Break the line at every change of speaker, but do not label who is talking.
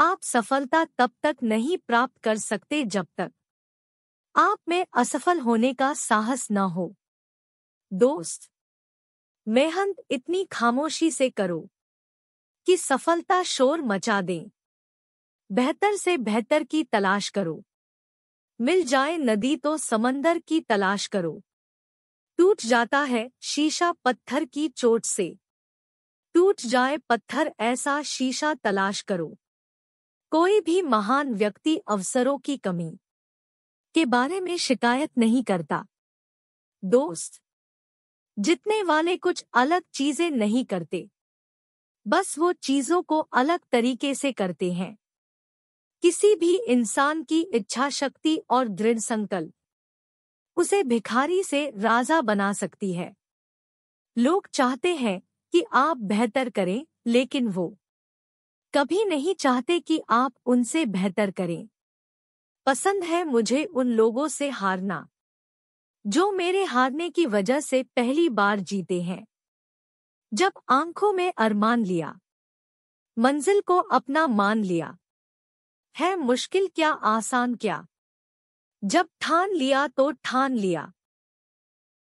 आप सफलता तब तक नहीं प्राप्त कर सकते जब तक आप में असफल होने का साहस न हो दोस्त मेहनत इतनी खामोशी से करो कि सफलता शोर मचा दे बेहतर से बेहतर की तलाश करो मिल जाए नदी तो समंदर की तलाश करो टूट जाता है शीशा पत्थर की चोट से टूट जाए पत्थर ऐसा शीशा तलाश करो कोई भी महान व्यक्ति अवसरों की कमी के बारे में शिकायत नहीं करता दोस्त जितने वाले कुछ अलग चीजें नहीं करते बस वो चीजों को अलग तरीके से करते हैं किसी भी इंसान की इच्छा शक्ति और दृढ़ संकल्प उसे भिखारी से राजा बना सकती है लोग चाहते हैं कि आप बेहतर करें लेकिन वो कभी नहीं चाहते कि आप उनसे बेहतर करें पसंद है मुझे उन लोगों से हारना जो मेरे हारने की वजह से पहली बार जीते हैं जब आंखों में अरमान लिया मंजिल को अपना मान लिया है मुश्किल क्या आसान क्या जब ठान लिया तो ठान लिया